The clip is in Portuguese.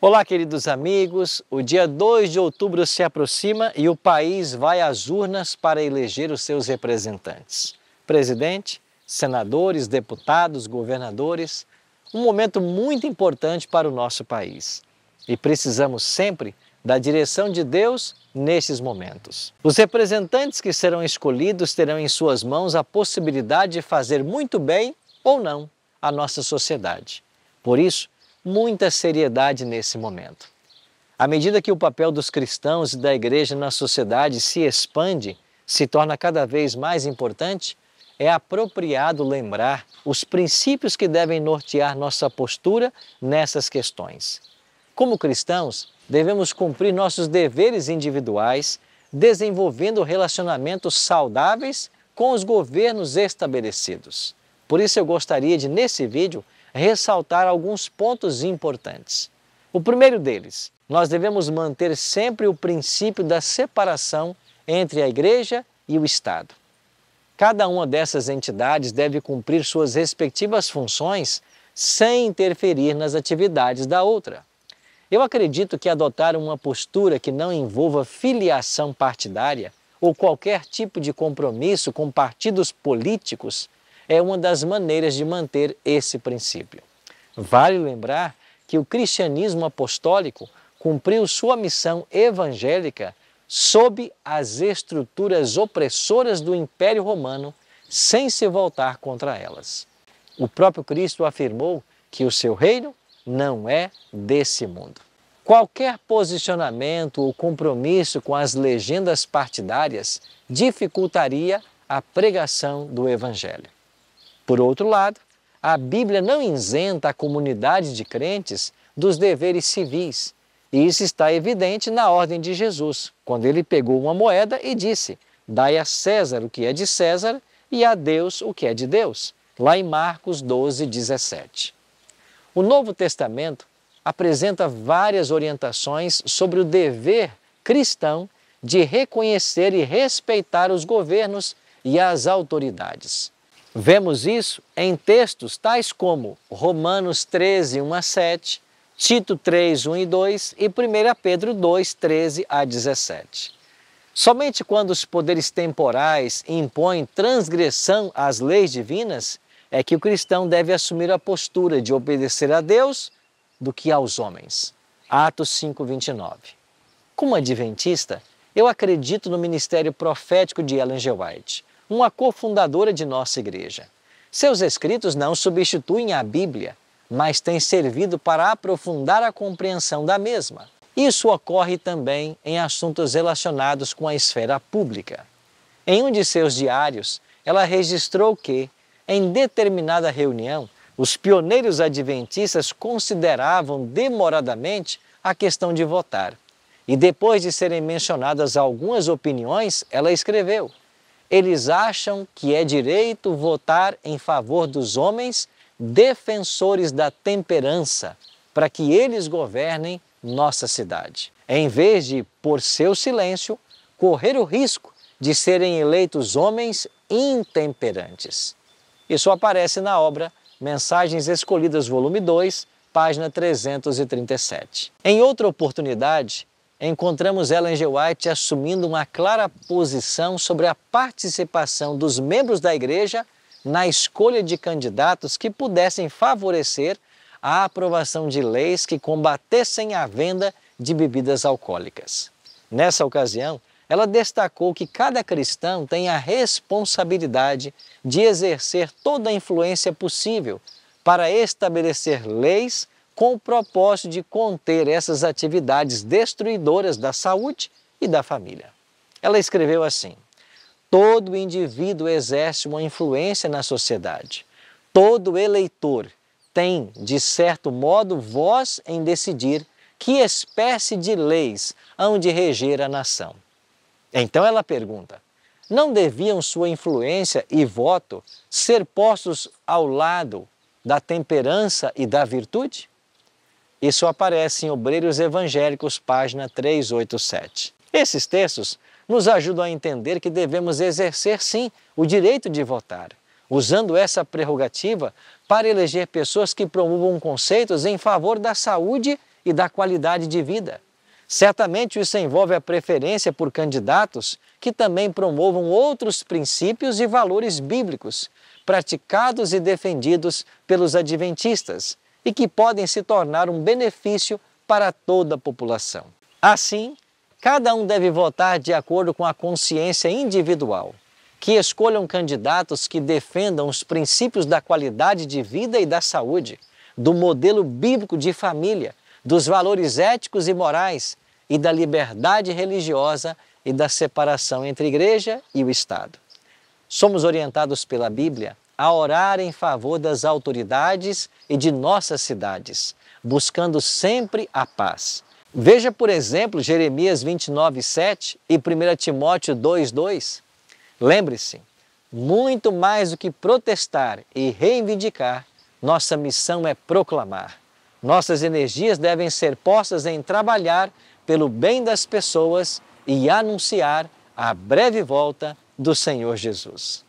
Olá, queridos amigos. O dia 2 de outubro se aproxima e o país vai às urnas para eleger os seus representantes: presidente, senadores, deputados, governadores. Um momento muito importante para o nosso país. E precisamos sempre da direção de Deus nesses momentos. Os representantes que serão escolhidos terão em suas mãos a possibilidade de fazer muito bem ou não a nossa sociedade. Por isso, muita seriedade nesse momento. À medida que o papel dos cristãos e da igreja na sociedade se expande, se torna cada vez mais importante, é apropriado lembrar os princípios que devem nortear nossa postura nessas questões. Como cristãos, devemos cumprir nossos deveres individuais, desenvolvendo relacionamentos saudáveis com os governos estabelecidos. Por isso, eu gostaria de, nesse vídeo, ressaltar alguns pontos importantes. O primeiro deles, nós devemos manter sempre o princípio da separação entre a Igreja e o Estado. Cada uma dessas entidades deve cumprir suas respectivas funções sem interferir nas atividades da outra. Eu acredito que adotar uma postura que não envolva filiação partidária ou qualquer tipo de compromisso com partidos políticos é uma das maneiras de manter esse princípio. Vale lembrar que o cristianismo apostólico cumpriu sua missão evangélica sob as estruturas opressoras do Império Romano, sem se voltar contra elas. O próprio Cristo afirmou que o seu reino não é desse mundo. Qualquer posicionamento ou compromisso com as legendas partidárias dificultaria a pregação do Evangelho. Por outro lado, a Bíblia não isenta a comunidade de crentes dos deveres civis. E isso está evidente na ordem de Jesus, quando ele pegou uma moeda e disse: Dai a César o que é de César e a Deus o que é de Deus, lá em Marcos 12, 17. O Novo Testamento apresenta várias orientações sobre o dever cristão de reconhecer e respeitar os governos e as autoridades. Vemos isso em textos tais como Romanos 13, 1 a 7, Tito 3, 1 e 2 e 1 Pedro 2, 13 a 17. Somente quando os poderes temporais impõem transgressão às leis divinas é que o cristão deve assumir a postura de obedecer a Deus do que aos homens. Atos 5, 29. Como adventista, eu acredito no ministério profético de Ellen G. White uma cofundadora de nossa igreja. Seus escritos não substituem a Bíblia, mas têm servido para aprofundar a compreensão da mesma. Isso ocorre também em assuntos relacionados com a esfera pública. Em um de seus diários, ela registrou que, em determinada reunião, os pioneiros adventistas consideravam demoradamente a questão de votar. E depois de serem mencionadas algumas opiniões, ela escreveu: eles acham que é direito votar em favor dos homens defensores da temperança, para que eles governem nossa cidade. Em vez de, por seu silêncio, correr o risco de serem eleitos homens intemperantes. Isso aparece na obra Mensagens Escolhidas, volume 2, página 337. Em outra oportunidade, encontramos Ellen G. White assumindo uma clara posição sobre a participação dos membros da igreja na escolha de candidatos que pudessem favorecer a aprovação de leis que combatessem a venda de bebidas alcoólicas. Nessa ocasião, ela destacou que cada cristão tem a responsabilidade de exercer toda a influência possível para estabelecer leis com o propósito de conter essas atividades destruidoras da saúde e da família. Ela escreveu assim: Todo indivíduo exerce uma influência na sociedade. Todo eleitor tem, de certo modo, voz em decidir que espécie de leis hão de reger a nação. Então ela pergunta: não deviam sua influência e voto ser postos ao lado da temperança e da virtude? Isso aparece em Obreiros Evangélicos, página 387. Esses textos nos ajudam a entender que devemos exercer, sim, o direito de votar, usando essa prerrogativa para eleger pessoas que promovam conceitos em favor da saúde e da qualidade de vida. Certamente isso envolve a preferência por candidatos que também promovam outros princípios e valores bíblicos, praticados e defendidos pelos adventistas, e que podem se tornar um benefício para toda a população. Assim, cada um deve votar de acordo com a consciência individual, que escolham candidatos que defendam os princípios da qualidade de vida e da saúde, do modelo bíblico de família, dos valores éticos e morais e da liberdade religiosa e da separação entre igreja e o Estado. Somos orientados pela Bíblia a orar em favor das autoridades e de nossas cidades, buscando sempre a paz. Veja, por exemplo, Jeremias 29:7 e 1 Timóteo 2:2. Lembre-se, muito mais do que protestar e reivindicar, nossa missão é proclamar. Nossas energias devem ser postas em trabalhar pelo bem das pessoas e anunciar a breve volta do Senhor Jesus.